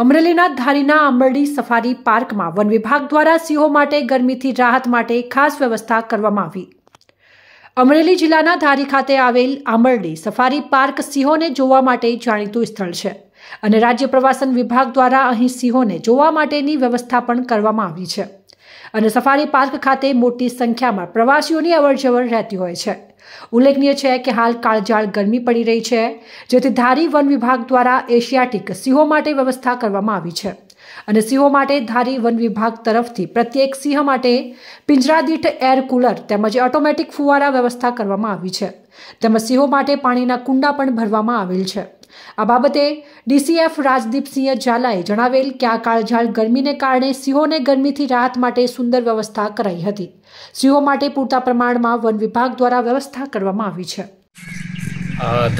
અમરેલીના ધારીના આંબરડી સફારી પાર્કમાં વન વિભાગ દ્વારા સિંહો માટે ગરમીથી રાહત માટે ખાસ વ્યવસ્થા કરવામાં આવી અમરેલી જિલ્લાના ધારી ખાતે આવેલ આંબરડી સફારી પાર્ક સિંહોને જોવા માટે જાણીતું સ્થળ છે અને રાજ્ય પ્રવાસન વિભાગ દ્વારા અહીં સિંહોને જોવા માટેની વ્યવસ્થા પણ કરવામાં આવી છે અને સફારી પાર્ક ખાતે મોટી સંખ્યામાં પ્રવાસીઓની અવરજવર રહેતી હોય છે ઉલ્લેખનીય છે કે હાલ કાળજાળ ગરમી પડી રહી છે જેથી ધારી વન વિભાગ દ્વારા એશિયાટિક સિંહો માટે વ્યવસ્થા કરવામાં આવી છે અને સિંહો માટે ધારી વન વિભાગ તરફથી પ્રત્યેક સિંહ માટે પિંજરાદીઠ એર કુલર તેમજ ઓટોમેટિક ફુવારા વ્યવસ્થા કરવામાં આવી છે તેમજ સિંહો માટે પાણીના કુંડા પણ ભરવામાં આવેલ છે આ બાબતે ડીસીએફ રાજદીપસિંહ ઝાલાએ જણાવેલ કે આ કાળઝાળ ગરમીને કારણે સિંહોને ગરમીથી રાહત માટે સુંદર વ્યવસ્થા કરાઈ હતી સિંહો માટે પૂરતા પ્રમાણમાં વન વિભાગ દ્વારા વ્યવસ્થા કરવામાં આવી છે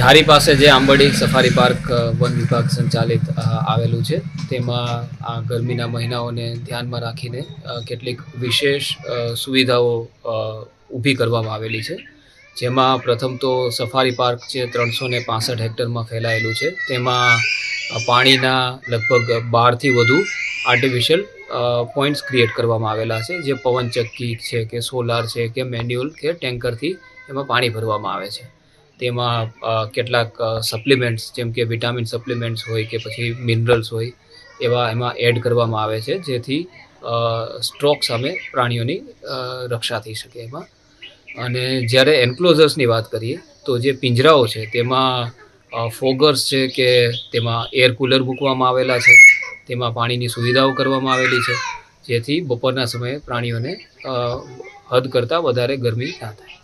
ધારી પાસે જે આંબડી સફારી પાર્ક વન વિભાગ સંચાલિત આવેલું છે તેમાં આ ગરમીના મહિનાઓને ધ્યાનમાં રાખીને કેટલીક વિશેષ સુવિધાઓ ઊભી કરવામાં આવેલી છે જેમાં પ્રથમ તો સફારી પાર્ક છે ત્રણસો ને પાસઠ હેક્ટરમાં ફેલાયેલું છે તેમાં પાણીના લગભગ બારથી વધુ આર્ટિફિશિયલ પોઈન્ટ્સ ક્રિએટ કરવામાં આવેલા છે જે પવનચક્કી છે કે સોલાર છે કે મેન્યુઅલ કે ટેન્કરથી એમાં પાણી ભરવામાં આવે છે તેમાં કેટલાક સપ્લિમેન્ટ્સ જેમ કે વિટામિન સપ્લિમેન્ટ્સ હોય કે પછી મિનરલ્સ હોય એવા એમાં એડ કરવામાં આવે છે જેથી સ્ટ્રોક સામે પ્રાણીઓની રક્ષા થઈ શકે એમાં અને જ્યારે એન્ક્લોઝર્સની વાત કરીએ તો જે પિંજરાઓ છે તેમાં ફોગર્સ છે કે તેમાં એર કુલર મૂકવામાં આવેલા છે તેમાં પાણીની સુવિધાઓ કરવામાં આવેલી છે જેથી બપોરના સમયે પ્રાણીઓને હદ કરતાં વધારે ગરમી ના થાય